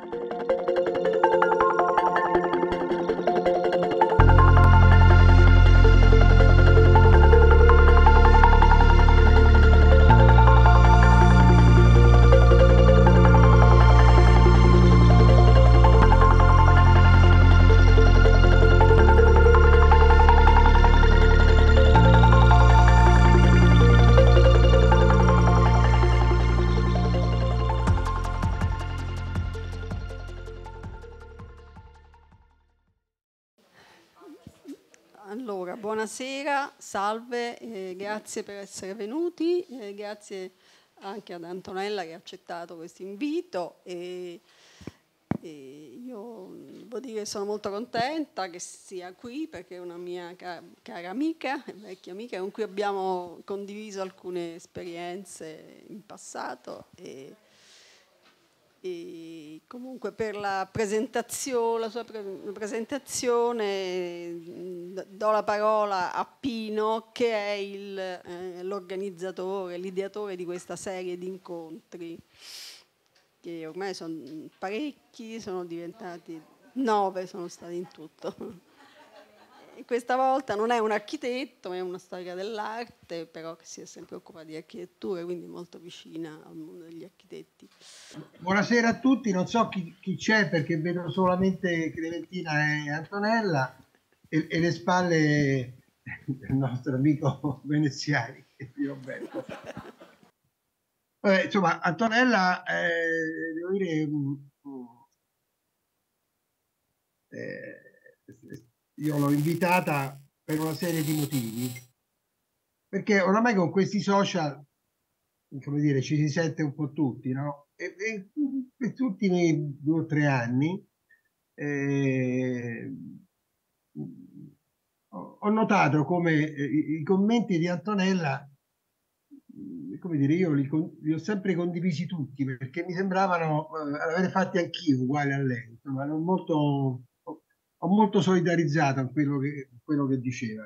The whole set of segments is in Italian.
thank you grazie per essere venuti, eh, grazie anche ad Antonella che ha accettato questo invito e, e, io mm, devo dire che sono molto contenta che sia qui perché è una mia cara, cara amica, vecchia amica con cui abbiamo condiviso alcune esperienze in passato. E, e comunque per la, presentazio, la sua pre presentazione do la parola a Pino che è eh, l'organizzatore, eh, l'ideatore di questa serie di incontri che ormai sono parecchi, sono diventati nove sono stati in tutto questa volta non è un architetto, ma è una storia dell'arte, però che si è sempre occupata di architettura, quindi molto vicina al mondo degli architetti. Buonasera a tutti, non so chi, chi c'è perché vedo solamente Clementina e Antonella e, e le spalle del nostro amico veneziani, Roberto. Vabbè, eh, insomma, Antonella, eh, devo dire... Mm, mm, eh, io l'ho invitata per una serie di motivi perché oramai con questi social come dire ci si sente un po' tutti no e, e per tutti nei due o tre anni eh, ho notato come eh, i commenti di Antonella eh, come dire io li, li ho sempre condivisi tutti perché mi sembravano eh, aver fatti anch'io uguale a lei insomma non molto ho molto solidarizzato a quello che, quello che diceva.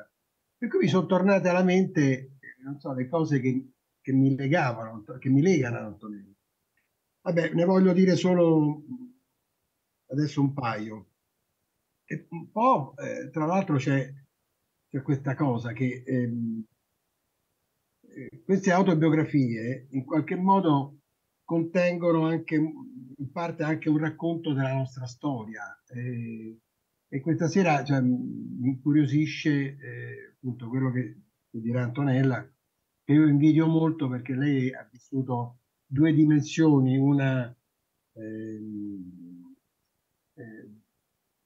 Per cui mi sono tornate alla mente eh, so, le cose che, che, mi legavano, che mi legano a Antonelli. Vabbè, ne voglio dire solo adesso un paio. E un po', eh, tra l'altro, c'è, c'è, questa cosa che ehm, eh, queste autobiografie in qualche modo contengono anche in parte anche un racconto della nostra storia. Eh, e questa sera cioè, mi incuriosisce eh, appunto quello che, che dirà Antonella, che io invidio molto perché lei ha vissuto due dimensioni, una ehm, eh,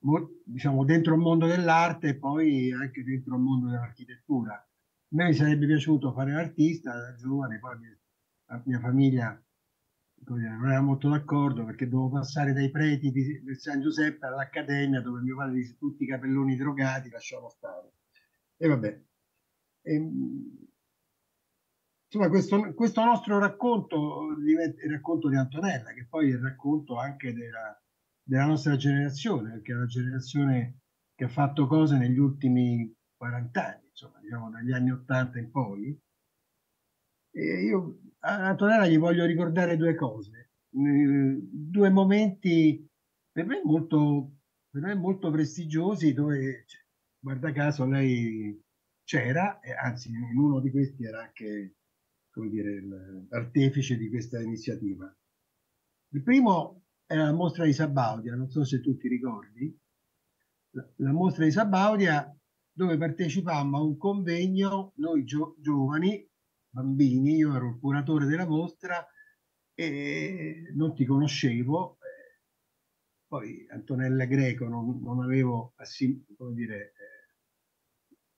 mo, diciamo dentro il mondo dell'arte e poi anche dentro il mondo dell'architettura. A me sarebbe piaciuto fare l'artista da giovane, poi la mia famiglia non era molto d'accordo perché dovevo passare dai preti di, San Giuseppe all'Accademia dove mio padre disse tutti i capelloni drogati, lasciamo stare. E vabbè. E, ehm, insomma, questo, questo, nostro racconto, il racconto di Antonella, che poi è il racconto anche della, della nostra generazione, perché è una generazione che ha fatto cose negli ultimi 40 anni, insomma, diciamo dagli anni 80 in poi. E io a Antonella gli voglio ricordare due cose, eh, due momenti per me molto, per me molto prestigiosi dove, cioè, guarda caso, lei c'era, anzi in uno di questi era anche come dire, l'artefice di questa iniziativa. Il primo era la mostra di Sabaudia, non so se tu ti ricordi, la, mostra di Sabaudia dove partecipammo a un convegno, noi gio, giovani, bambini, io ero il curatore della mostra e non ti conoscevo. Poi Antonella Greco non, non avevo dire,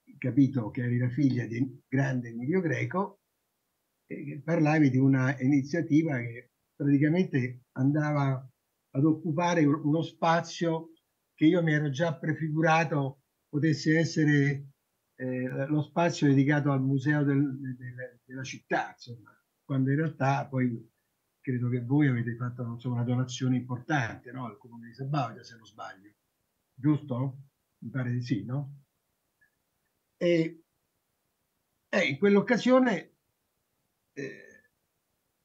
eh, capito che eri la figlia di grande Emilio Greco e parlavi di una iniziativa che praticamente andava ad occupare uno spazio che io mi ero già prefigurato potesse essere eh, lo spazio dedicato al museo del, del, della città, insomma, quando in realtà poi credo che voi avete fatto insomma, una donazione importante no? al comune di Sabaudia, se non sbaglio, giusto? Mi pare di sì, no? E, e eh, in quell'occasione, eh,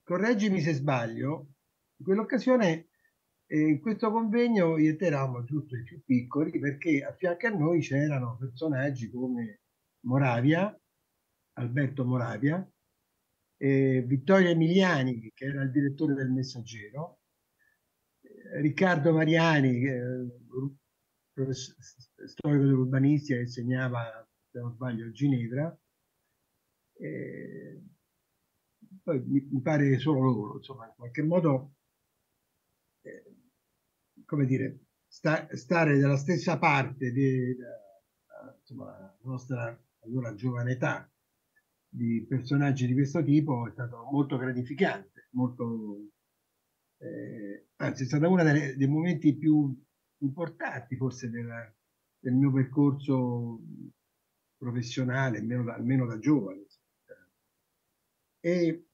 correggimi se sbaglio, in quell'occasione eh, in questo convegno io e te eravamo tutti più piccoli perché a fianco a noi c'erano personaggi come Moravia, Alberto Moravia, eh, Vittorio Emiliani, che era il direttore del Messaggero, eh, Riccardo Mariani, eh, storico dell'urbanistica che insegnava, se non sbaglio, a Ginevra, poi mi, mi pare solo loro, insomma, in qualche modo, eh, come dire, sta, stare dalla stessa parte della nostra allora giovane età, di personaggi di questo tipo è stato molto gratificante, molto, eh, anzi è stato uno dei, dei momenti più importanti forse della, del mio percorso professionale, almeno da, almeno da giovane. E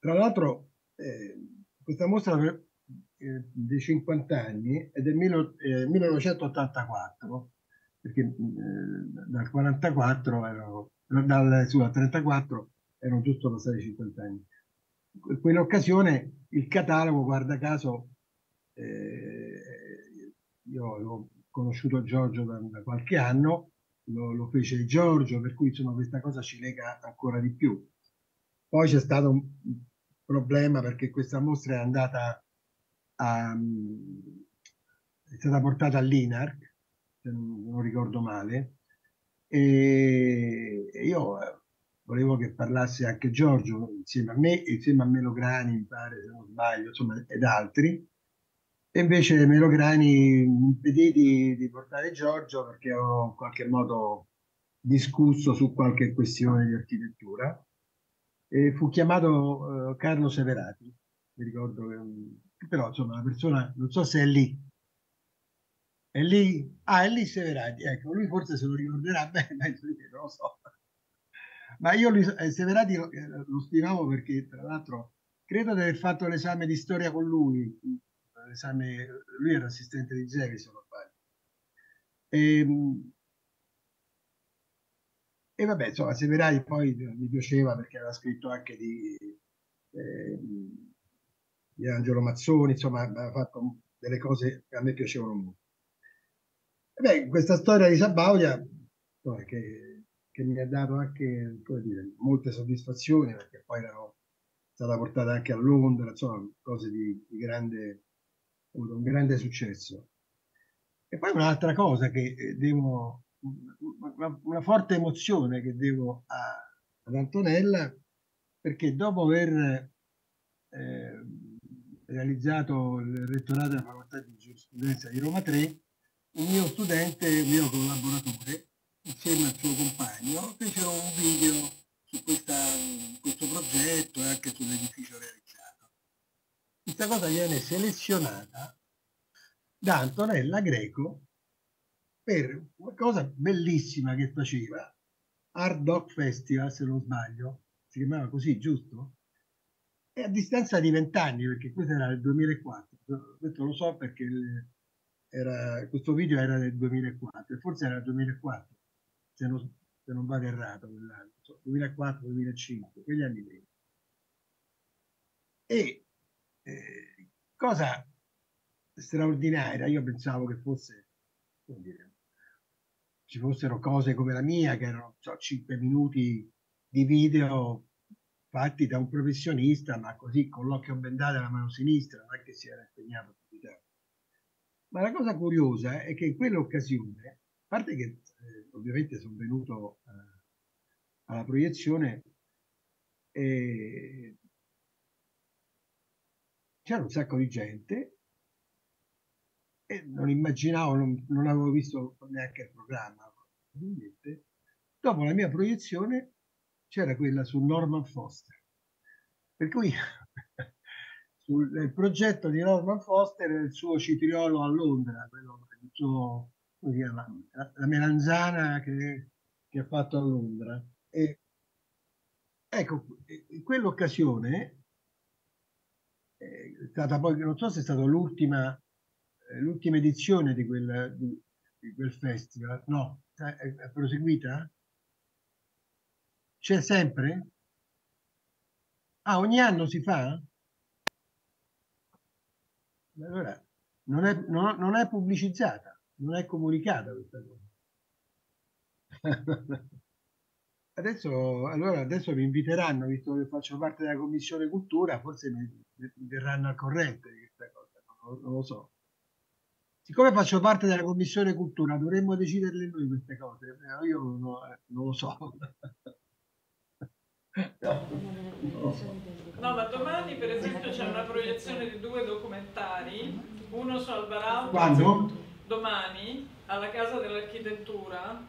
tra l'altro eh, questa mostra eh, dei 50 anni è del milo, eh, 1984 perché eh, dal 44 erano, dal, sulla 34 erano giusto passati 50 anni. In quell'occasione il catalogo, guarda caso, eh, io ho conosciuto Giorgio da, da qualche anno, lo, lo, fece Giorgio, per cui insomma, questa cosa ci lega ancora di più. Poi c'è stato un problema perché questa mostra è andata a, è stata portata all'INARC non ricordo male, e io eh, volevo che parlasse anche Giorgio insieme a me, insieme a Melograni, mi pare, se non sbaglio, insomma, ed altri. E invece Melograni mi impedì di, di portare Giorgio perché ho in qualche modo discusso su qualche questione di architettura. E fu chiamato eh, Carlo Severati, mi ricordo, che, però insomma la persona, non so se è lì, e lì, ah, è lì Severati, ecco, lui forse se lo ricorderà bene, non lo so. Ma io lui, eh, Severati lo, eh, lo stimavo perché, tra l'altro, credo di aver fatto l'esame di storia con lui, l'esame, lui era assistente di Zevi, se non sbaglio. E, ehm, e vabbè, insomma, Severati poi mi piaceva perché aveva scritto anche di, eh, di Angelo Mazzoni, insomma, aveva fatto delle cose che a me piacevano molto. Beh, questa storia di Sabaudia che, che, mi ha dato anche dire, molte soddisfazioni perché poi ero stata portata anche a Londra, insomma, cose di, di grande, un grande successo. E poi un'altra cosa che eh, devo, una, una forte emozione che devo a, ad Antonella perché dopo aver eh, realizzato il rettorato della facoltà di giurisprudenza di Roma 3 un mio studente, un mio collaboratore, insieme al suo compagno, fece un video su questa, questo progetto e anche sull'edificio realizzato. Questa cosa viene selezionata da Antonella Greco per una cosa bellissima che faceva, Hard Rock Festival, se non sbaglio, si chiamava così, giusto? E a distanza di vent'anni, perché questo era il 2004, questo lo so perché era, questo video era del 2004, forse era il 2004, se non, se non vado errato, 2004-2005, quegli anni lì. E eh, cosa straordinaria, io pensavo che fosse, come dire, ci fossero cose come la mia, che erano so, 5 minuti di video fatti da un professionista, ma così con l'occhio bendato e la mano sinistra, non è che si era impegnato ma la cosa curiosa è che in quell'occasione, a parte che eh, ovviamente sono venuto eh, alla proiezione, eh, c'era un sacco di gente e non immaginavo, non, non avevo visto neanche il programma. Ovviamente. Dopo la mia proiezione c'era quella su Norman Foster. Per cui sul, il progetto di Norman Foster e il suo citriolo a Londra, quello, il suo, la, la, melanzana che, che, ha fatto a Londra. E, ecco, in quell'occasione eh, è stata poi, non so se è stata l'ultima, eh, l'ultima edizione di quel, di, di quel festival, no, è, è proseguita? C'è sempre? Ah, ogni anno si fa? Allora, non è, non, non è pubblicizzata, non è comunicata questa cosa. Adesso, allora, adesso, mi inviteranno, visto che faccio parte della commissione cultura, forse mi, mi verranno al corrente di questa cosa, non, non, lo so. Siccome faccio parte della commissione cultura, dovremmo deciderle noi queste cose, io no, non lo so. No. ma domani per esempio c'è una proiezione di due documentari, uno su Alvarado. Quando? Domani alla Casa dell'Architettura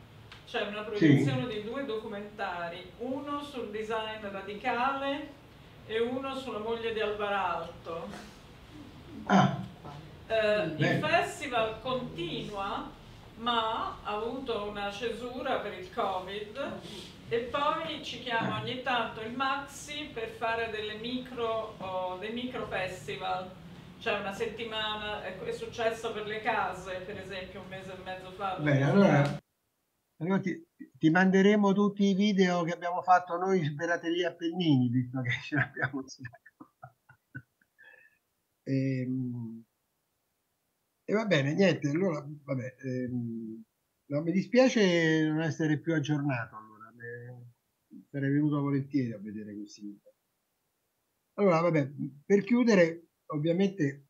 c'è una proiezione sì. di due documentari, uno sul design radicale e uno sulla moglie di Alvaralto. Ah. Eh, il festival continua ma ha avuto una cesura per il Covid e poi ci chiama ogni tanto il Maxi per fare micro, oh, dei micro festival, cioè una settimana, ecco, è successo per le case per esempio un mese e mezzo fa. Bene, allora, ti, ti, manderemo tutti i video che abbiamo fatto noi per Atelier Appennini, visto che ce l'abbiamo E, ehm, e, va bene, niente, allora, vabbè, ehm, no, mi dispiace non essere più aggiornato. Eh, sarei venuto volentieri a vedere questi video. Allora, vabbè, per chiudere, ovviamente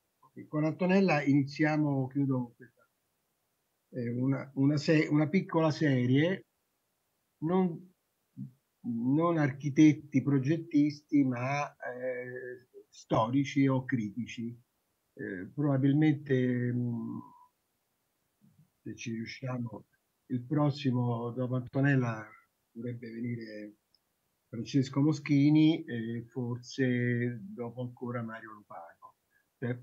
con Antonella iniziamo, chiudo questa, eh, una, una, se una piccola serie, non, non architetti, progettisti, ma eh, storici o critici. Eh, probabilmente, mh, mm, se ci riusciamo, il prossimo dopo Antonella dovrebbe venire Francesco Moschini e forse dopo ancora Mario Lupaco. Cioè,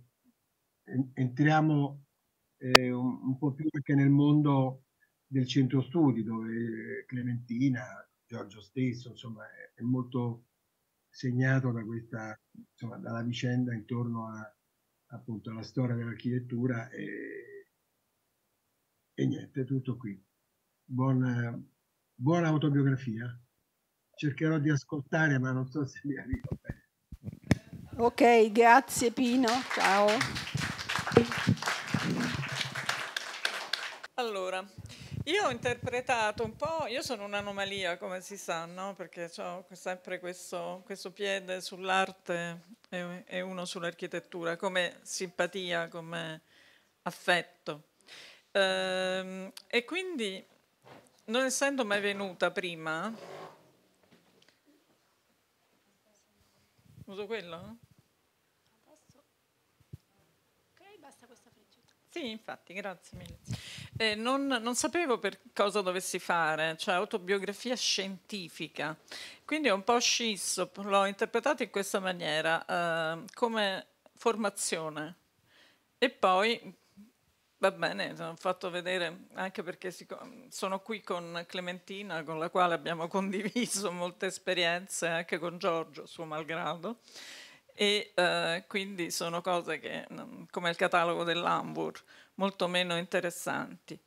entriamo eh, un, un, po' più anche nel mondo del centro studi dove Clementina, Giorgio stesso, insomma, è, è molto segnato da questa, insomma, dalla vicenda intorno a, appunto alla storia dell'architettura e, e niente, tutto qui. Buona, buona autobiografia. Cercherò di ascoltare, ma non so se mi arrivo bene. Ok, grazie Pino, ciao. Allora, io ho interpretato un po', io sono un'anomalia come si sa, no? perché ho sempre questo, questo piede sull'arte e, e uno sull'architettura, come simpatia, come affetto. Ehm, e quindi non essendo mai venuta prima, uso quello? ok, basta questa freccetta. Sì, infatti, grazie mille. Eh, non, non, sapevo per cosa dovessi fare, cioè autobiografia scientifica, quindi è un po' scisso, l'ho interpretato in questa maniera, eh, come formazione. E poi Va bene, ho fatto vedere anche perché sono qui con Clementina, con la quale abbiamo condiviso molte esperienze, anche con Giorgio, suo malgrado, e eh, quindi sono cose che, mm, come il catalogo dell'Ambur, molto meno interessanti.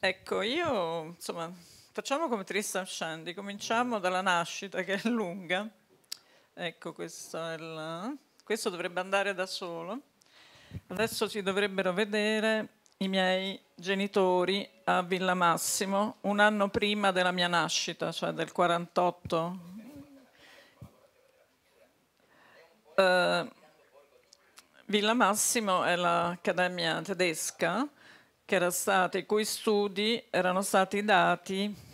Ecco, io insomma, facciamo come Tristan Shandy, cominciamo dalla nascita che è lunga. Ecco, questo, è il, questo dovrebbe andare da solo. Adesso si dovrebbero vedere i miei genitori a Villa Massimo un anno prima della mia nascita, cioè del 48. Uh, eh, Villa Massimo è l'accademia tedesca stata, i cui studi erano stati dati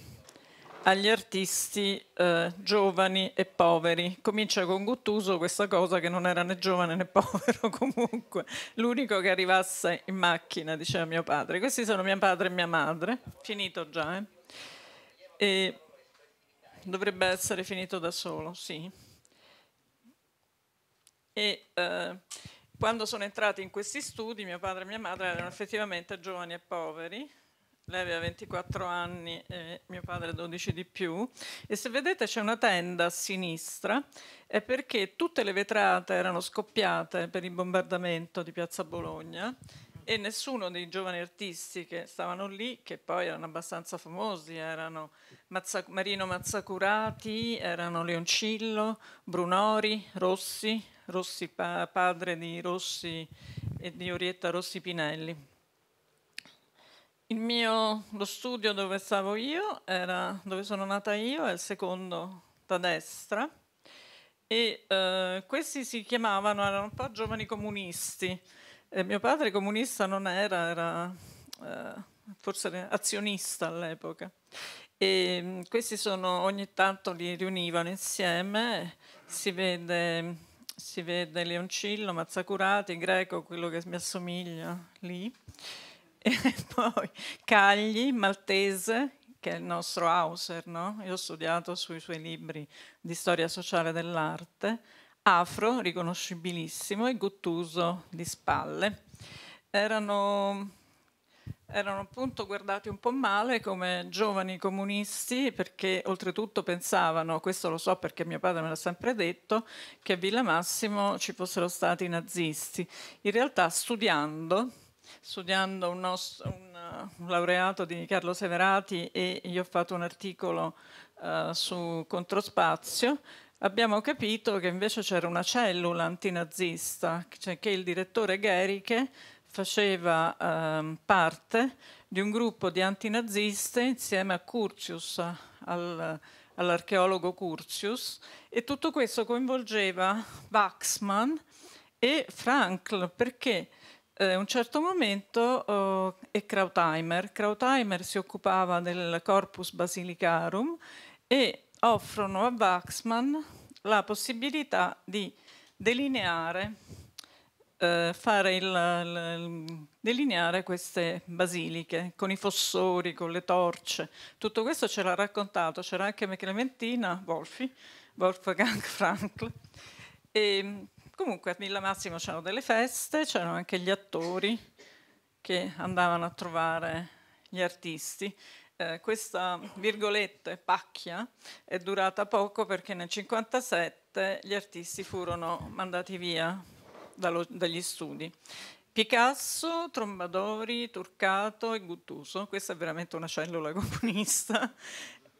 agli artisti eh, giovani e poveri. Comincia con Guttuso questa cosa che non era né giovane né povero comunque, l'unico che arrivasse in macchina, diceva mio padre. Questi sono mio padre e mia madre, finito già. Eh? E dovrebbe essere finito da solo, sì. E eh, quando sono entrati in questi studi, mio padre e mia madre erano effettivamente giovani e poveri lei aveva 24 anni e mio padre 12 di più. E se vedete c'è una tenda a sinistra, è perché tutte le vetrate erano scoppiate per il bombardamento di Piazza Bologna e nessuno dei giovani artisti che stavano lì, che poi erano abbastanza famosi, erano Mazza, Marino Mazzacurati, erano Leoncillo, Brunori, Rossi, Rossi pa padre di Rossi e di Orietta Rossi Pinelli il mio, lo studio dove stavo io, era, dove sono nata io, è il secondo da destra e eh, questi si chiamavano, erano un po' giovani comunisti. E mio padre comunista non era, era eh, forse azionista all'epoca. E mm, questi sono, ogni tanto li riunivano insieme, si vede, si vede Leoncillo, Mazzacurati, Greco, quello che mi assomiglia lì. E poi Cagli, Maltese, che è il nostro Hauser, no? Io ho studiato sui suoi libri di storia sociale dell'arte, Afro, riconoscibilissimo, e Guttuso di spalle. Erano, erano appunto guardati un po' male come giovani comunisti perché oltretutto pensavano, questo lo so perché mio padre me l'ha sempre detto, che a Villa Massimo ci fossero stati i nazisti. In realtà studiando studiando un, nostro, un, eh, un, laureato di Carlo Severati e io ho fatto un articolo uh, su Controspazio, abbiamo capito che invece c'era una cellula antinazista, cioè che il direttore Geriche faceva um, parte di un gruppo di antinaziste insieme a Curtius, al, all'archeologo Curtius, e tutto questo coinvolgeva Waxman e Frankl, perché eh, un certo momento oh, è Krautheimer. Krautheimer si occupava del corpus basilicarum e offrono a Waxman la possibilità di delineare, eh, fare il, il, delineare queste basiliche con i fossori, con le torce. Tutto questo ce l'ha raccontato, c'era anche Clementina Wolfi, Wolfgang Frankl. E, ehm, Comunque a Villa Massimo c'erano delle feste, c'erano anche gli attori che andavano a trovare gli artisti. Eh, questa virgolette pacchia è durata poco perché nel 1957 gli artisti furono mandati via dallo, dagli studi. Picasso, Trombadori, Turcato e Guttuso, questa è veramente una cellula comunista.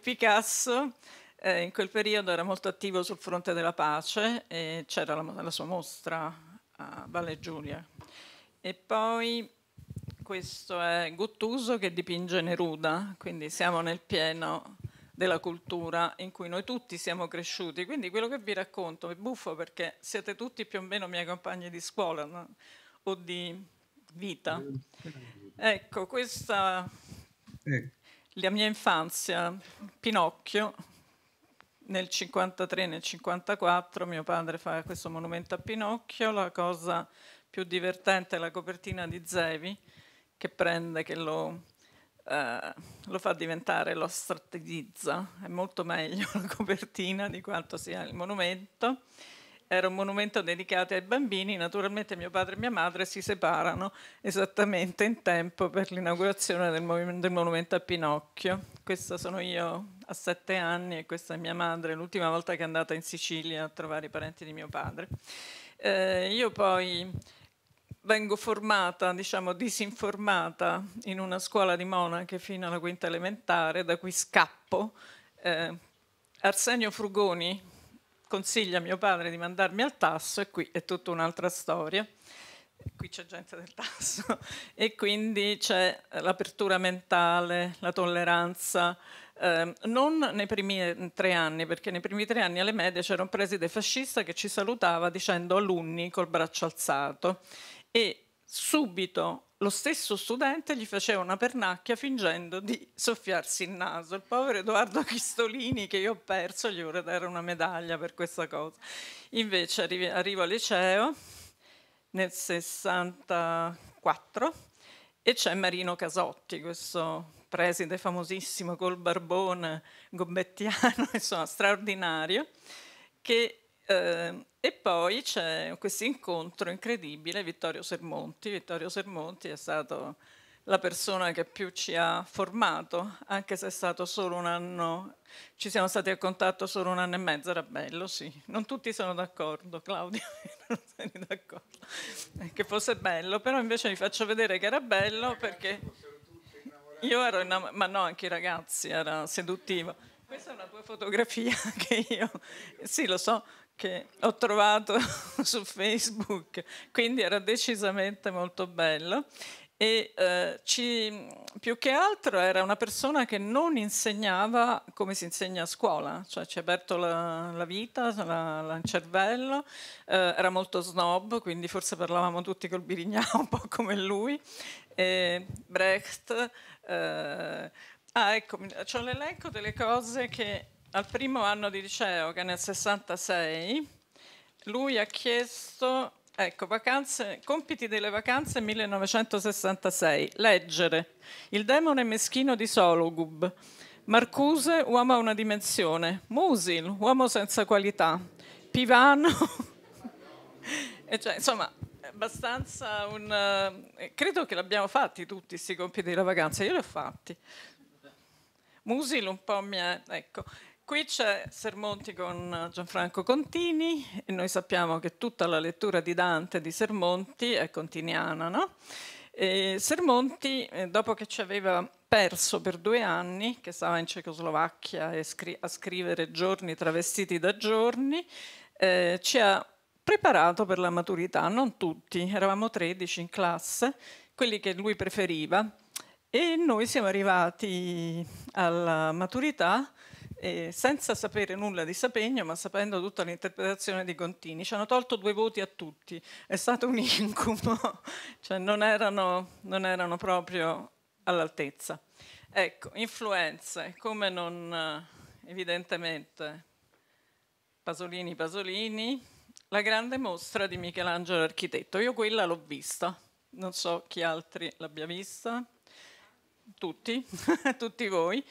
Picasso eh, in quel periodo era molto attivo sul fronte della pace e c'era la, la sua mostra a Valle Giulia. E poi questo è Guttuso che dipinge Neruda, quindi siamo nel pieno della cultura in cui noi tutti siamo cresciuti. Quindi quello che vi racconto è buffo perché siete tutti più o meno miei compagni di scuola no? o di vita. Eh, eh. Ecco, questa è eh. la mia infanzia, Pinocchio nel 53, nel 54 mio padre fa questo monumento a Pinocchio, la cosa più divertente è la copertina di Zevi che prende, che lo, eh, lo fa diventare, lo strategizza, è molto meglio la copertina di quanto sia il monumento. Era un monumento dedicato ai bambini, naturalmente mio padre e mia madre si separano esattamente in tempo per l'inaugurazione del, del monumento a Pinocchio. Questa sono io a sette anni e questa è mia madre, l'ultima volta che è andata in Sicilia a trovare i parenti di mio padre. Eh, io poi vengo formata, diciamo disinformata, in una scuola di monache fino alla quinta elementare, da cui scappo. Eh, Arsenio Frugoni consiglia a mio padre di mandarmi al Tasso e qui è tutta un'altra storia qui c'è gente del tasso e quindi c'è l'apertura mentale, la tolleranza, Ehm, non nei primi mm, tre anni, perché nei primi tre anni alle medie c'era un preside fascista che ci salutava dicendo alunni col braccio alzato e subito lo stesso studente gli faceva una pernacchia fingendo di soffiarsi il naso. Il povero Edoardo Chistolini, che io ho perso, gli vorrei dare una medaglia per questa cosa. Invece arri arrivo al liceo nel 64 e c'è Marino Casotti, questo preside famosissimo col barbone gobbettiano, insomma, straordinario, che eh, e poi c'è questo incontro incredibile, Vittorio Sermonti. Vittorio Sermonti è stato la persona che più ci ha formato, anche se è stato solo un anno, ci siamo stati a contatto solo un anno e mezzo, era bello, sì. Non tutti sono d'accordo, Claudio, non sei d'accordo, che fosse bello, però invece vi faccio vedere che era bello perché... Io ero in una, ma no, anche i ragazzi, era seduttivo. Questa è una tua fotografia che io, sì lo so, che ho trovato su Facebook, quindi era decisamente molto bello e eh, ci, più che altro era una persona che non insegnava come si insegna a scuola, cioè ci ha aperto la, la vita, la, la, il cervello, eh, era molto snob, quindi forse parlavamo tutti col birignano, un po' come lui, e Brecht. Eh, ah, ecco, ho cioè l'elenco delle cose che al primo anno di liceo, che è nel 66, lui ha chiesto Ecco, vacanze, compiti delle vacanze 1966. Leggere. Il demone meschino di Sologub. Marcuse, uomo a una dimensione. Musil, uomo senza qualità. Pivano. cioè, insomma, abbastanza un... Uh, credo che l'abbiamo fatti tutti questi compiti della vacanza. Io li ho fatti. Musil un po' mi è... Ecco. Qui c'è Sermonti con Gianfranco Contini e noi sappiamo che tutta la lettura di Dante di Sermonti è continiana, no? E Sermonti, eh, dopo che ci aveva perso per due anni, che stava in Cecoslovacchia scri a scrivere giorni travestiti da giorni, eh, ci ha preparato per la maturità, non tutti, eravamo 13 in classe, quelli che lui preferiva, e noi siamo arrivati alla maturità eh, senza sapere nulla di Sapegno, ma sapendo tutta l'interpretazione di Contini. Ci hanno tolto due voti a tutti, è stato un incubo, cioè non erano, non erano proprio all'altezza. Ecco, influenze, come non evidentemente Pasolini Pasolini, la grande mostra di Michelangelo Architetto. Io quella l'ho vista, non so chi altri l'abbia vista, tutti, tutti voi.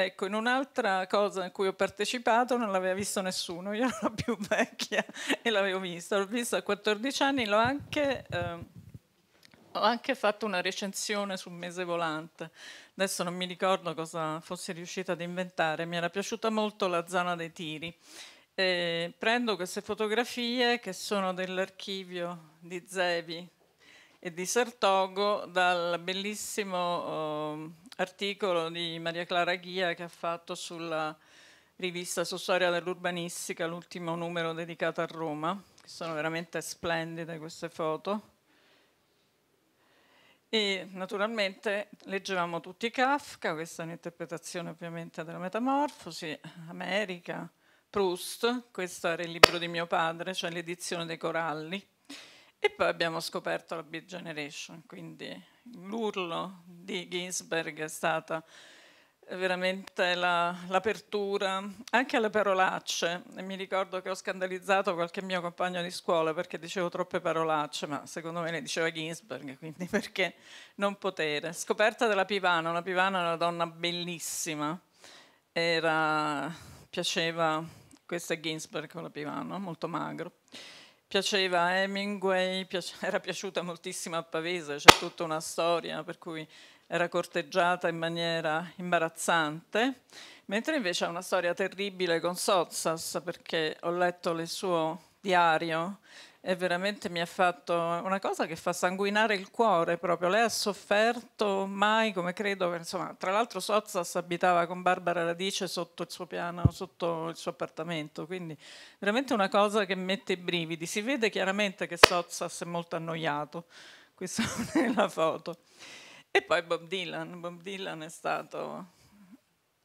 Ecco, in un'altra cosa in cui ho partecipato non l'aveva visto nessuno, io ero più vecchia e l'avevo vista, l'ho vista a 14 anni, l'ho anche... Eh, ho anche fatto una recensione su Mese Volante. Adesso non mi ricordo cosa fossi riuscita ad inventare. Mi era piaciuta molto la zona dei tiri. E eh, prendo queste fotografie che sono dell'archivio di Zevi e di Sartogo dal bellissimo eh, articolo di Maria Clara Ghia che ha fatto sulla rivista su storia dell'urbanistica, l'ultimo numero dedicato a Roma, sono veramente splendide queste foto. E naturalmente leggevamo tutti Kafka, questa è un'interpretazione ovviamente della Metamorfosi, America, Proust, questo era il libro di mio padre, cioè l'edizione dei coralli, e poi abbiamo scoperto la Beat Generation, quindi l'urlo di Ginsberg è stata veramente la, l'apertura anche alle parolacce. E mi ricordo che ho scandalizzato qualche mio compagno di scuola perché dicevo troppe parolacce, ma secondo me le diceva Ginsberg, quindi perché non potere. Scoperta della Pivana, una Pivana è una donna bellissima, Era, piaceva, questa è Ginsberg con la Pivana, molto magro piaceva a Hemingway, piace, era piaciuta moltissimo a Pavese, c'è tutta una storia per cui era corteggiata in maniera imbarazzante, mentre invece ha una storia terribile con Sozzas, perché ho letto il suo diario e veramente mi ha fatto una cosa che fa sanguinare il cuore proprio. Lei ha sofferto mai, come credo, insomma, tra l'altro Sozzas abitava con Barbara Radice sotto il suo piano, sotto il suo appartamento, quindi veramente una cosa che mette i brividi. Si vede chiaramente che Sozzas è molto annoiato, questa è la foto. E poi Bob Dylan, Bob Dylan è stato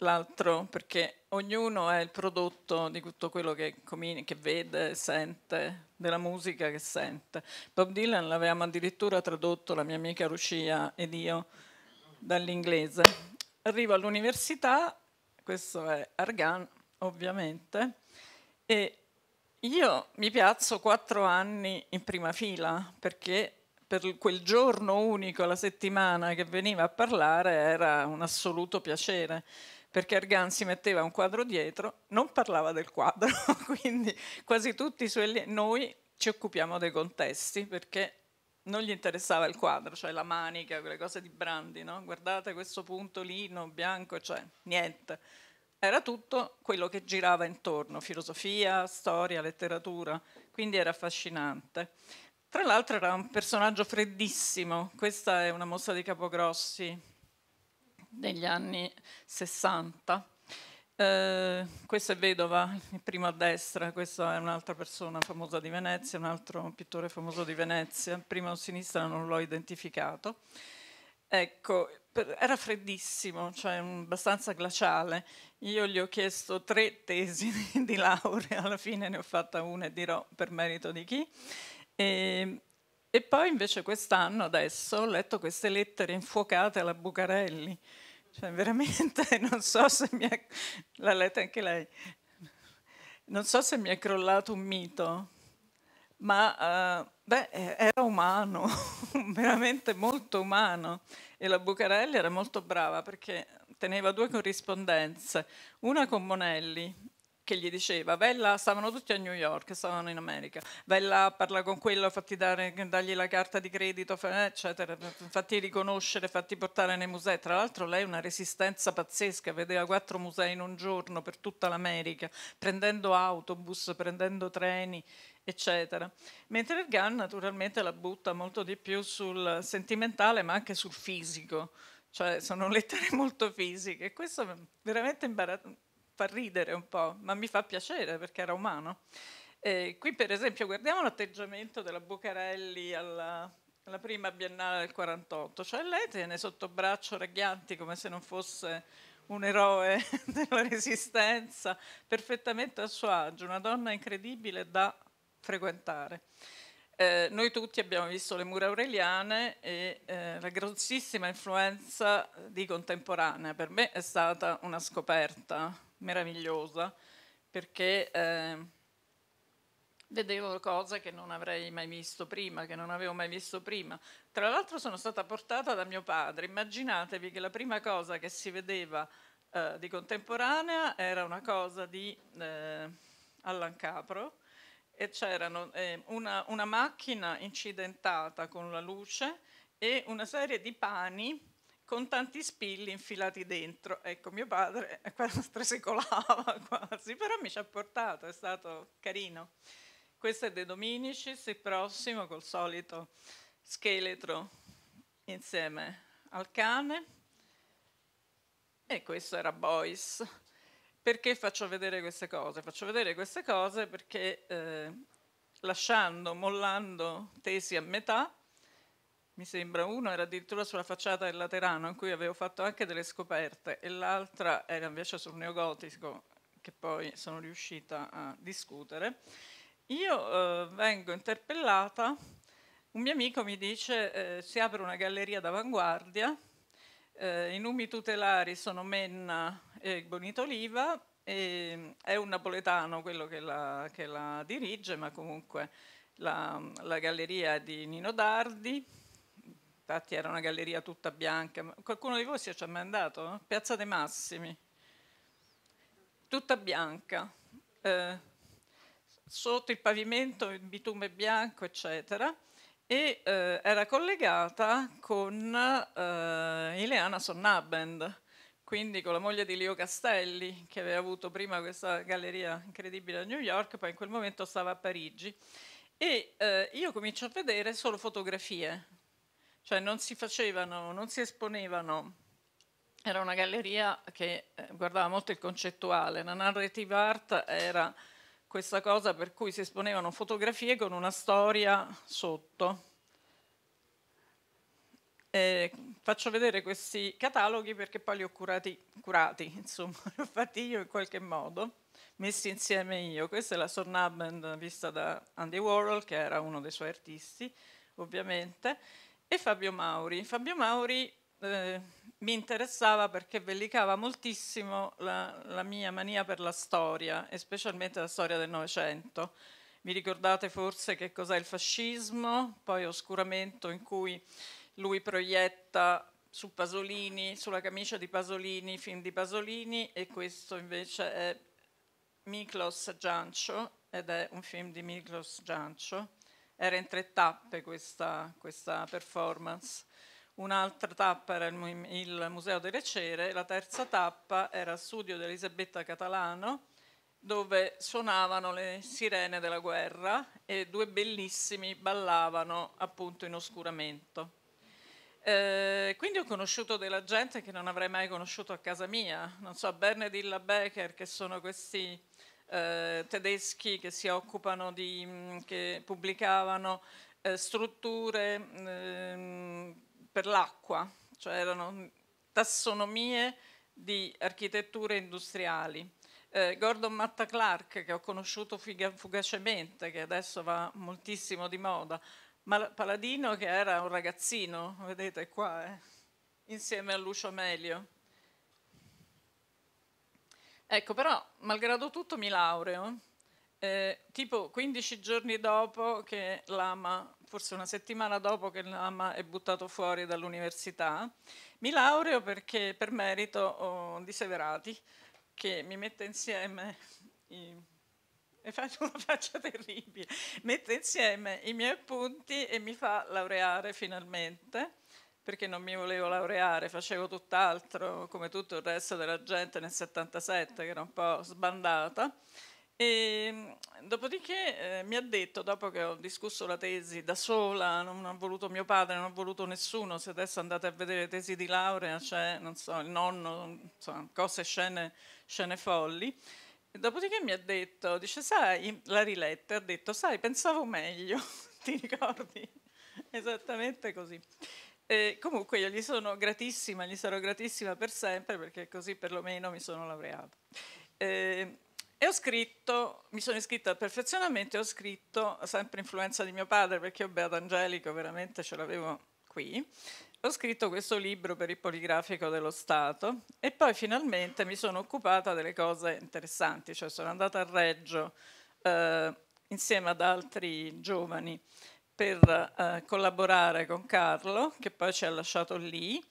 l'altro, perché ognuno è il prodotto di tutto quello che, che vede, sente, della musica che sente. Bob Dylan l'avevamo addirittura tradotto, la mia amica Lucia ed io, dall'inglese. Arrivo all'università, questo è Argan ovviamente, e io mi piazzo quattro anni in prima fila perché per quel giorno unico alla settimana che veniva a parlare era un assoluto piacere perché Ergan si metteva un quadro dietro, non parlava del quadro, quindi quasi tutti i suoi noi ci occupiamo dei contesti perché non gli interessava il quadro, cioè la manica, quelle cose di Brandi, no? guardate questo punto lino, bianco, cioè niente. Era tutto quello che girava intorno, filosofia, storia, letteratura, quindi era affascinante. Tra l'altro era un personaggio freddissimo, questa è una mossa di Capogrossi degli anni 60. Eh, questa è vedova, il primo a destra, questa è un'altra persona famosa di Venezia, un altro pittore famoso di Venezia, il primo a sinistra non l'ho identificato. Ecco, per, era freddissimo, cioè abbastanza glaciale. Io gli ho chiesto tre tesi di laurea, alla fine ne ho fatta una e dirò per merito di chi. E, e poi invece quest'anno, adesso, ho letto queste lettere infuocate alla Bucarelli cioè, veramente non so se mi è... L'ha letta anche lei. Non so se mi è crollato un mito, ma uh, beh, eh, era umano, veramente molto umano. E la Bucarelli era molto brava perché teneva due corrispondenze, una con Monelli, che gli diceva, Vella stavano tutti a New York, stavano in America, Vella parla con quello, fatti dare, dargli la carta di credito, eccetera, fatti riconoscere, fatti portare nei musei. Tra l'altro lei una resistenza pazzesca, vedeva quattro musei in un giorno per tutta l'America, prendendo autobus, prendendo treni, eccetera. Mentre il GAN naturalmente la butta molto di più sul sentimentale ma anche sul fisico, cioè sono lettere molto fisiche. Questo è veramente imbarazzante fa ridere un po', ma mi fa piacere perché era umano. Eh, qui per esempio guardiamo l'atteggiamento della Bucarelli alla, alla prima biennale del 48, cioè lei tiene sotto braccio Reghianti come se non fosse un eroe della resistenza, perfettamente a suo agio, una donna incredibile da frequentare. Eh, noi tutti abbiamo visto le mura aureliane e eh, la grossissima influenza di contemporanea per me è stata una scoperta meravigliosa perché eh, vedevo cose che non avrei mai visto prima, che non avevo mai visto prima. Tra l'altro sono stata portata da mio padre, immaginatevi che la prima cosa che si vedeva eh, di contemporanea era una cosa di eh, Allan Capro e c'erano eh, una, una macchina incidentata con la luce e una serie di pani con tanti spilli infilati dentro. Ecco, mio padre eh, quasi stresecolava quasi, però mi ci ha portato, è stato carino. Questo è De Dominicis, il prossimo col solito scheletro insieme al cane. E questo era Boyce. Perché faccio vedere queste cose? Faccio vedere queste cose perché eh, lasciando, mollando tesi a metà, mi sembra, uno era addirittura sulla facciata del Laterano in cui avevo fatto anche delle scoperte e l'altra era invece sul neogotico che poi sono riuscita a discutere. Io eh, vengo interpellata, un mio amico mi dice eh, si apre una galleria d'avanguardia, eh, i numi tutelari sono Menna e Bonitoliva, e mm, è un napoletano quello che la, che la dirige, ma comunque la, la galleria è di Nino Dardi, Infatti era una galleria tutta bianca. Qualcuno di voi si è mai andato? No? Piazza dei Massimi. Tutta bianca. Eh, sotto il pavimento il bitume bianco, eccetera. E eh, era collegata con eh, Ileana Sonnabend, quindi con la moglie di Leo Castelli, che aveva avuto prima questa galleria incredibile a New York, poi in quel momento stava a Parigi. E eh, io comincio a vedere solo fotografie, cioè non si facevano, non si esponevano. Era una galleria che eh, guardava molto il concettuale, la narrative art era questa cosa per cui si esponevano fotografie con una storia sotto. Eh, faccio vedere questi cataloghi perché poi li ho curati, curati insomma, li ho fatti io in qualche modo, messi insieme io. Questa è la Sornabend vista da Andy Warhol, che era uno dei suoi artisti, ovviamente e Fabio Mauri. Fabio Mauri eh, mi interessava perché vellicava moltissimo la, la mia mania per la storia, e specialmente la storia del Novecento. Vi ricordate forse che cos'è il fascismo, poi Oscuramento in cui lui proietta su Pasolini, sulla camicia di Pasolini, film di Pasolini e questo invece è Miklos Giancio ed è un film di Miklos Giancio era in tre tappe questa, questa performance. Un'altra tappa era il, il Museo delle Cere, la terza tappa era il studio di Elisabetta Catalano, dove suonavano le sirene della guerra e due bellissimi ballavano appunto in oscuramento. Eh, quindi ho conosciuto della gente che non avrei mai conosciuto a casa mia, non so, Bernadilla Becker, che sono questi eh, tedeschi che si occupano di, mm, che pubblicavano eh, strutture eh, per l'acqua, cioè erano tassonomie di architetture industriali. Eh, Gordon Matta Clark, che ho conosciuto fugacemente, che adesso va moltissimo di moda, ma Paladino che era un ragazzino, vedete qua, eh, insieme a Lucio Melio. Ecco, però, malgrado tutto mi laureo, eh, tipo 15 giorni dopo che l'ama, forse una settimana dopo che l'ama è buttato fuori dall'università, mi laureo perché per merito ho Diseverati, che mi mette insieme i e faccio una faccia terribile, mette insieme i miei appunti e mi fa laureare finalmente perché non mi volevo laureare, facevo tutt'altro come tutto il resto della gente nel 77 che era un po' sbandata. E, mm, dopodiché eh, mi ha detto, dopo che ho discusso la tesi da sola, non ha voluto mio padre, non ha voluto nessuno, se adesso andate a vedere le tesi di laurea c'è, non so, il nonno, insomma, cose, scene, scene folli. E dopodiché mi ha detto, dice, sai, la riletta, ha detto, sai, pensavo meglio, ti ricordi? Esattamente così. E comunque io gli sono gratissima, gli sarò gratissima per sempre perché così perlomeno mi sono laureata. E, e ho scritto, mi sono iscritta al perfezionamento e ho scritto, sempre influenza di mio padre perché io Beata Angelico veramente ce l'avevo qui, ho scritto questo libro per il poligrafico dello Stato e poi finalmente mi sono occupata delle cose interessanti, cioè sono andata a Reggio eh, insieme ad altri giovani per eh, collaborare con Carlo, che poi ci ha lasciato lì,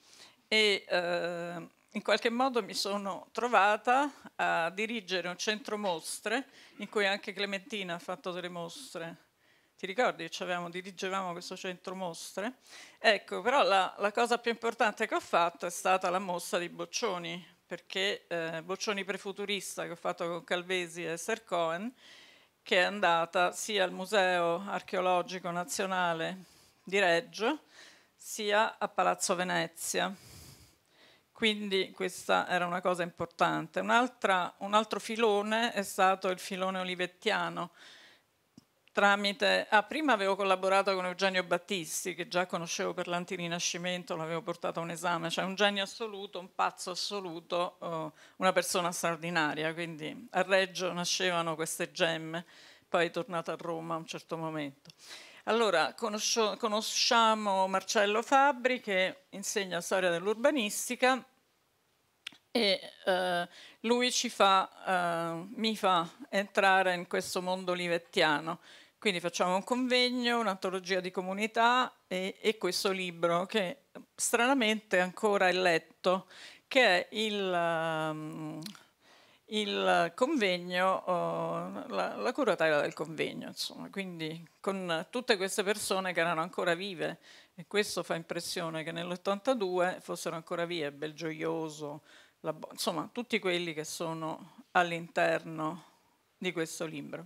e eh, in qualche modo mi sono trovata a dirigere un centro mostre in cui anche Clementina ha fatto delle mostre. Ti ricordi che dirigevamo questo centro mostre? Ecco, però la, la, cosa più importante che ho fatto è stata la mostra di Boccioni, perché eh, Boccioni prefuturista che ho fatto con Calvesi e Sercoen, Cohen, che è andata sia al Museo Archeologico Nazionale di Reggio sia a Palazzo Venezia. Quindi questa era una cosa importante. Un, altro filone è stato il filone olivettiano, tramite... Ah, prima avevo collaborato con Eugenio Battisti, che già conoscevo per l'antirinascimento, l'avevo portato a un esame, cioè un genio assoluto, un pazzo assoluto, oh, una persona straordinaria, quindi a Reggio nascevano queste gemme, poi è tornata a Roma a un certo momento. Allora, conosciamo Marcello Fabbri che insegna storia dell'urbanistica e eh, lui fa, eh, mi fa entrare in questo mondo livettiano. Quindi facciamo un convegno, un'antologia di comunità e, e, questo libro che stranamente ancora è letto, che è il, um, il convegno, oh, la, la curatela del convegno, insomma, quindi con tutte queste persone che erano ancora vive e questo fa impressione che nell'82 fossero ancora vive, Belgioioso, la, insomma tutti quelli che sono all'interno di questo libro.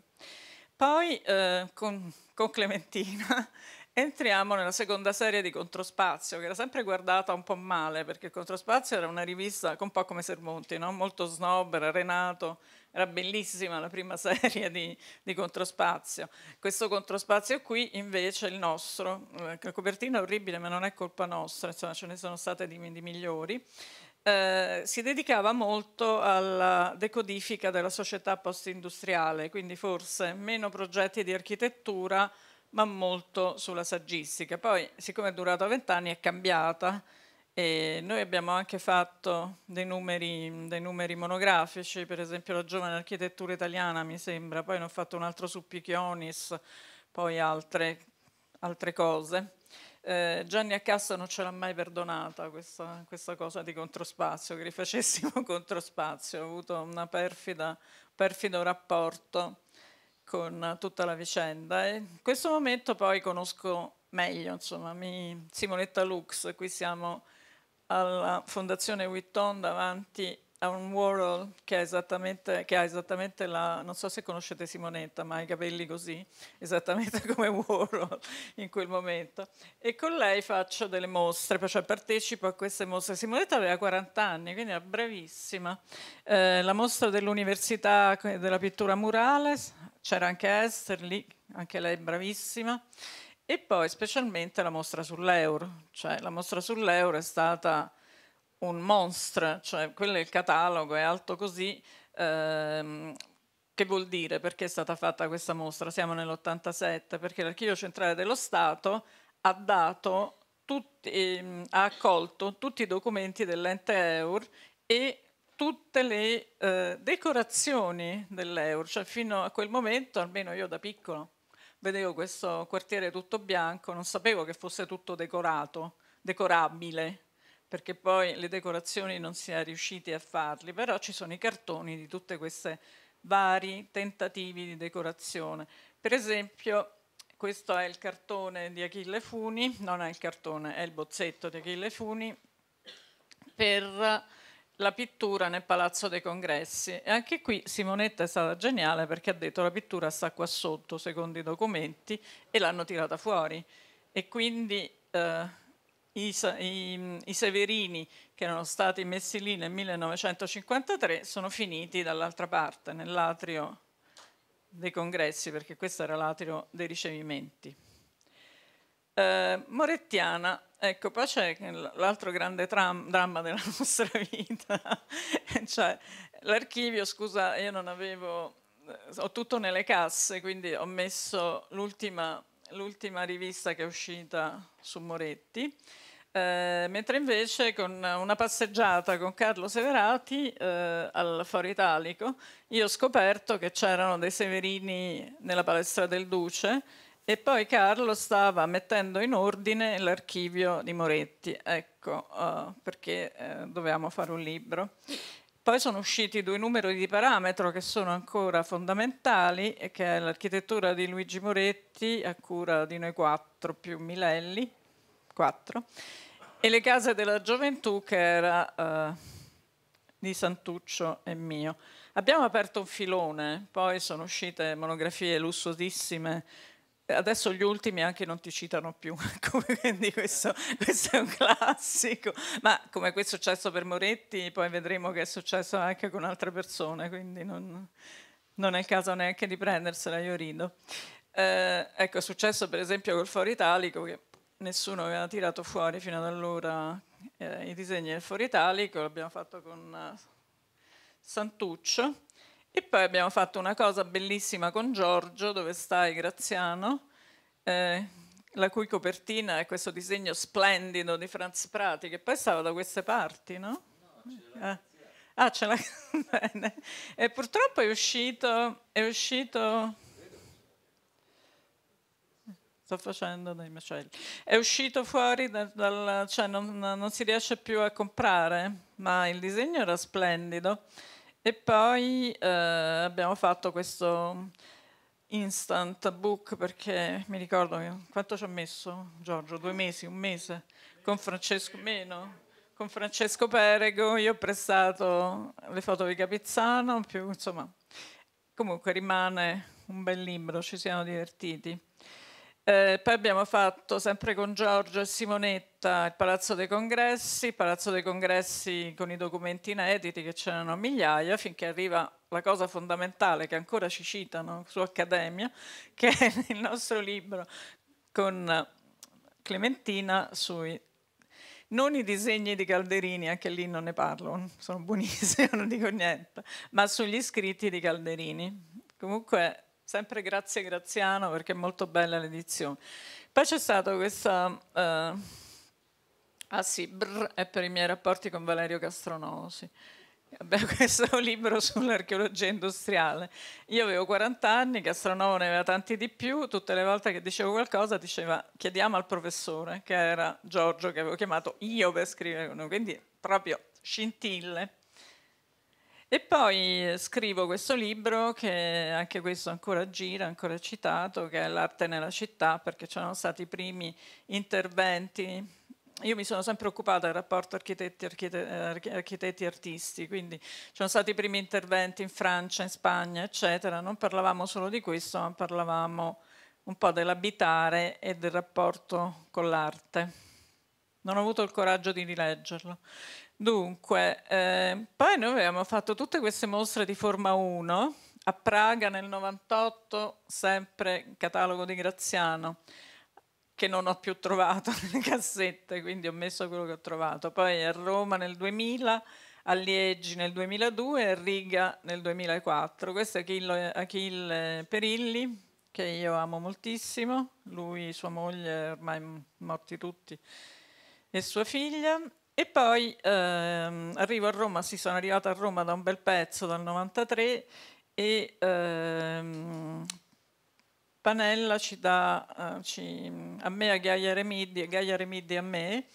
Poi eh, con, con Clementina Entriamo nella seconda serie di Controspazio, che era sempre guardata un po' male, perché Controspazio era una rivista un po' come Sermonti, no? molto snob, era Renato, era bellissima la prima serie di, di, Controspazio. Questo Controspazio qui invece è il nostro, eh, la copertina è orribile ma non è colpa nostra, insomma ce ne sono state di, di migliori eh, si dedicava molto alla decodifica della società post-industriale, quindi forse meno progetti di architettura ma molto sulla saggistica. Poi, siccome è durata vent'anni, è cambiata e noi abbiamo anche fatto dei numeri, dei numeri, monografici, per esempio la giovane architettura italiana, mi sembra, poi ne ho fatto un altro su Pichionis, poi altre, altre cose eh, Gianni Accasso non ce l'ha mai perdonata questa, questa, cosa di controspazio, che rifacessimo controspazio, ho avuto un perfido rapporto con tutta la vicenda e in questo momento poi conosco meglio, insomma, mi, Simonetta Lux, qui siamo alla Fondazione Witton davanti a un Warhol che è esattamente, che ha esattamente la, non so se conoscete Simonetta, ma ha i capelli così, esattamente come Warhol in quel momento. E con lei faccio delle mostre, cioè partecipo a queste mostre. Simonetta aveva 40 anni, quindi era bravissima. Eh, la mostra dell'Università della pittura murale, c'era anche Esther lì, anche lei bravissima. E poi specialmente la mostra sull'euro, cioè la mostra sull'euro è stata un monstre, cioè quello è il catalogo, è alto così. Ehm, che vuol dire perché è stata fatta questa mostra? Siamo nell'87, perché l'Archivio Centrale dello Stato ha dato tutti, ehm, ha accolto tutti i documenti dell'ente EUR e tutte le eh, decorazioni dell'EUR, cioè fino a quel momento, almeno io da piccolo, vedevo questo quartiere tutto bianco, non sapevo che fosse tutto decorato, decorabile, perché poi le decorazioni non si è riusciti a farli, però ci sono i cartoni di tutte queste vari tentativi di decorazione. Per esempio, questo è il cartone di Achille Funi, non è il cartone, è il bozzetto di Achille Funi per la pittura nel Palazzo dei Congressi. E anche qui Simonetta è stata geniale perché ha detto la pittura sta qua sotto, secondo i documenti, e l'hanno tirata fuori. E quindi eh, i, i, i Severini che erano stati messi lì nel 1953 sono finiti dall'altra parte, nell'atrio dei congressi, perché questo era l'atrio dei ricevimenti. Eh, Morettiana, ecco, poi c'è l'altro grande tram, dramma della nostra vita, cioè l'archivio, scusa, io non avevo, eh, ho tutto nelle casse, quindi ho messo l'ultima, l'ultima rivista che è uscita su Moretti, eh, mentre invece con una passeggiata con Carlo Severati eh, al Foro Italico io ho scoperto che c'erano dei Severini nella palestra del Duce e poi Carlo stava mettendo in ordine l'archivio di Moretti, ecco, uh, perché eh, dovevamo fare un libro. Poi sono usciti due numeri di parametro che sono ancora fondamentali, che è l'architettura di Luigi Moretti a cura di noi quattro più Milelli 4, e le case della gioventù che era eh, di Santuccio e mio. Abbiamo aperto un filone, poi sono uscite monografie lussuosissime Adesso gli ultimi anche non ti citano più, quindi questo, questo, è un classico, ma come questo è successo per Moretti, poi vedremo che è successo anche con altre persone, quindi non, non è il caso neanche di prendersela, io rido. Eh, ecco, è successo per esempio col Foro Italico, che nessuno aveva tirato fuori fino ad allora eh, i disegni del Foro Italico, l'abbiamo fatto con uh, Santuccio e poi abbiamo fatto una cosa bellissima con Giorgio, dove stai Graziano, eh, la cui copertina è questo disegno splendido di Franz Prati, che poi stava da queste parti, no? Eh. Ah, ce l'ha bene. E purtroppo è uscito, è uscito sto facendo dei macelli. È uscito fuori, dal, dal cioè non, non, si riesce più a comprare, ma il disegno era splendido. E poi eh, abbiamo fatto questo instant book perché mi ricordo quanto ci ha messo Giorgio, due mesi, un mese, con Francesco meno. Con Francesco Perego io ho prestato le foto di Capizzano, più, insomma, comunque rimane un bel libro, ci siamo divertiti. Eh, poi abbiamo fatto sempre con Giorgio e Simonetta il Palazzo dei Congressi, il Palazzo dei Congressi con i documenti inediti che c'erano migliaia, finché arriva la cosa fondamentale che ancora ci citano su Accademia, che è il nostro libro con Clementina sui non i disegni di Calderini, anche lì non ne parlo, sono buonissimi, non dico niente, ma sugli scritti di Calderini. Comunque Sempre grazie Graziano perché è molto bella l'edizione. Poi c'è stato questa... Uh, ah sì, brr, è per i miei rapporti con Valerio Castronosi. Abbiamo questo libro sull'archeologia industriale. Io avevo 40 anni, Castronovo ne aveva tanti di più, tutte le volte che dicevo qualcosa diceva chiediamo al professore, che era Giorgio che avevo chiamato io per scrivere, quindi proprio scintille. E poi eh, scrivo questo libro, che anche questo ancora gira, ancora citato, che è L'arte nella città, perché c'erano stati i primi interventi io mi sono sempre occupata del rapporto architetti-architetti-artisti, quindi ci sono stati i primi interventi in Francia, in Spagna, eccetera. Non parlavamo solo di questo, ma parlavamo un po' dell'abitare e del rapporto con l'arte. Non ho avuto il coraggio di rileggerlo. Dunque, eh, poi noi abbiamo fatto tutte queste mostre di Forma 1 a Praga nel 98, sempre in catalogo di Graziano, che non ho più trovato nelle cassette, quindi ho messo quello che ho trovato. Poi a Roma nel 2000, a Liegi nel 2002 e a Riga nel 2004. Questo è Achille, Achille Perilli, che io amo moltissimo, lui, sua moglie, ormai morti tutti, e sua figlia. E poi ehm, arrivo a Roma, sì, sono arrivata a Roma da un bel pezzo, dal 93, e ehm, Panella ci dà, eh, ci, a me, a Gaia Remidi, e Gaia Remidi a me,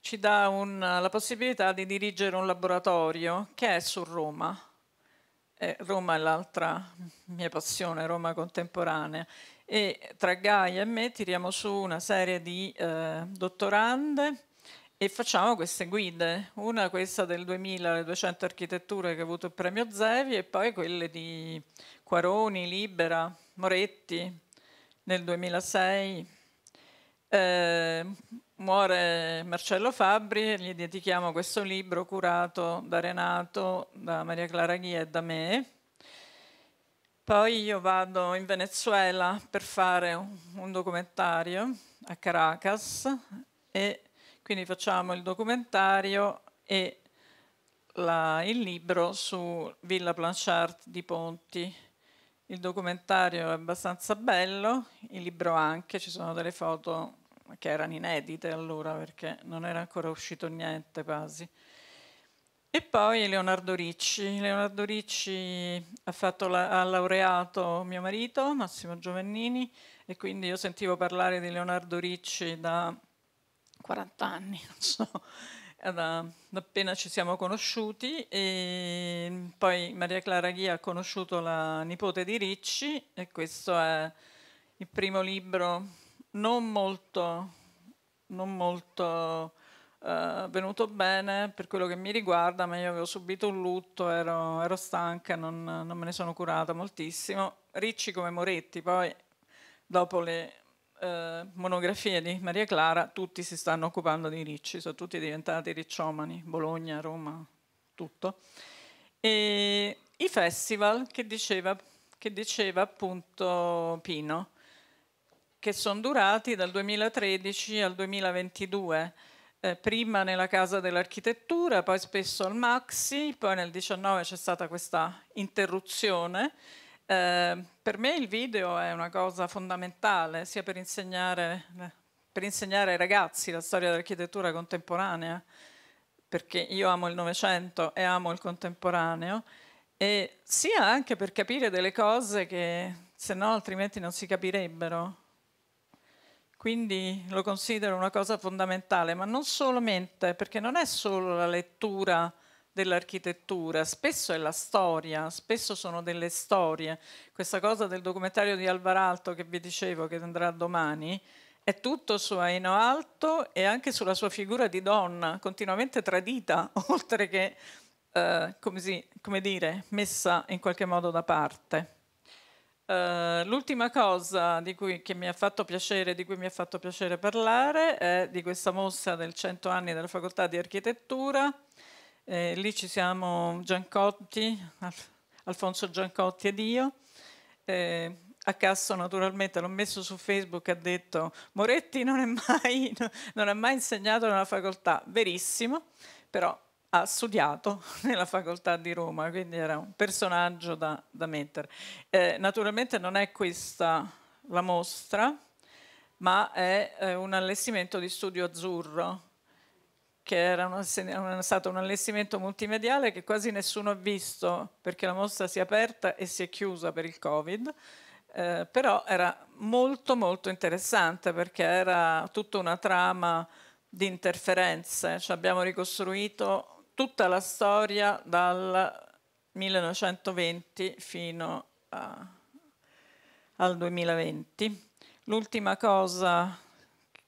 ci dà un, la possibilità di dirigere un laboratorio che è su Roma. Eh, Roma è l'altra mia passione, Roma contemporanea. E tra Gaia e me tiriamo su una serie di eh, dottorande e facciamo queste guide, una questa del 2000, le 200 architetture che ha avuto il premio Zevi e poi quelle di Quaroni, Libera, Moretti nel 2006. Eh, muore Marcello Fabbri e gli dedichiamo questo libro curato da Renato, da Maria Clara Ghia e da me. Poi io vado in Venezuela per fare un, un documentario a Caracas e quindi facciamo il documentario e la, il libro su Villa Planchard di Ponti. Il documentario è abbastanza bello, il libro anche, ci sono delle foto che erano inedite allora perché non era ancora uscito niente quasi. E poi Leonardo Ricci. Leonardo Ricci ha, fatto la, ha laureato mio marito, Massimo Giovannini, e quindi io sentivo parlare di Leonardo Ricci da 40 anni, non so, da, appena ci siamo conosciuti e poi Maria Clara Ghia ha conosciuto la nipote di Ricci e questo è il primo libro non molto, non molto eh, venuto bene per quello che mi riguarda, ma io avevo subito un lutto, ero, ero stanca, non, non me ne sono curata moltissimo. Ricci come Moretti, poi dopo le eh, monografie di Maria Clara, tutti si stanno occupando di ricci, sono tutti diventati ricciomani, Bologna, Roma, tutto. E i festival che diceva, che diceva appunto Pino, che sono durati dal 2013 al 2022. Eh, prima nella Casa dell'Architettura, poi spesso al Maxi, poi nel 19 c'è stata questa interruzione eh, per me il video è una cosa fondamentale sia per insegnare, per insegnare ai ragazzi la storia dell'architettura contemporanea, perché io amo il Novecento e amo il contemporaneo, e sia anche per capire delle cose che se no altrimenti non si capirebbero. Quindi lo considero una cosa fondamentale, ma non solamente perché non è solo la lettura dell'architettura, spesso è la storia, spesso sono delle storie. Questa cosa del documentario di Alvaralto che vi dicevo che andrà domani è tutto su Aino Alto e anche sulla sua figura di donna, continuamente tradita, oltre che eh, come, si, come dire, messa in qualche modo da parte. Uh, l'ultima cosa di cui, mi ha fatto piacere, di cui mi ha fatto piacere parlare è di questa mostra del 100 anni della facoltà di architettura eh, lì ci siamo Giancotti, Alfonso Giancotti ed io. Eh, a Casso naturalmente l'ho messo su Facebook ha detto Moretti non, mai, non ha mai insegnato nella facoltà, verissimo, però ha studiato nella facoltà di Roma, quindi era un personaggio da, da mettere. Eh, naturalmente non è questa la mostra, ma è eh, un allestimento di studio azzurro, che era, uno, era stato un allestimento multimediale che quasi nessuno ha visto perché la mostra si è aperta e si è chiusa per il Covid. Eh, però era molto molto interessante perché era tutta una trama di interferenze, cioè abbiamo ricostruito tutta la storia dal 1920 fino a, al 2020. L'ultima cosa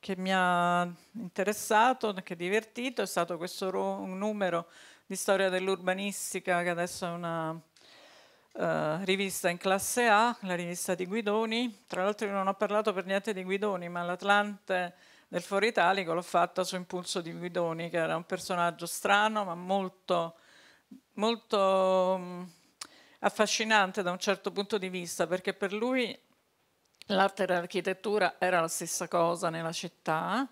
che mi ha interessato, che è divertito, è stato questo numero di storia dell'urbanistica che adesso è una Uh, rivista in classe A, la rivista di Guidoni. Tra l'altro io non ho parlato per niente di Guidoni, ma l'Atlante del Foro Italico l'ho fatta su impulso di Guidoni, che era un personaggio strano, ma molto, molto um, affascinante da un certo punto di vista, perché per lui L'arte e l'architettura era la stessa cosa nella città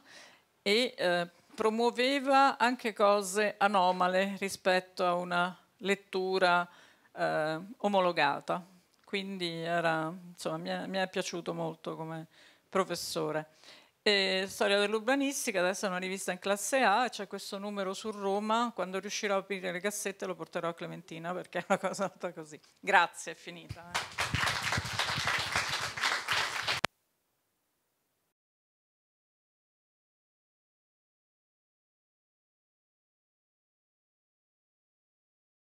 e eh, promuoveva anche cose anomale rispetto a una lettura eh, omologata. Quindi era, insomma, mi, è, mi è piaciuto molto come professore. E Storia dell'urbanistica, adesso è una rivista in classe A, c'è questo numero su Roma, quando riuscirò a aprire le cassette lo porterò a Clementina perché è una cosa fatta così. Grazie, è finita. Eh.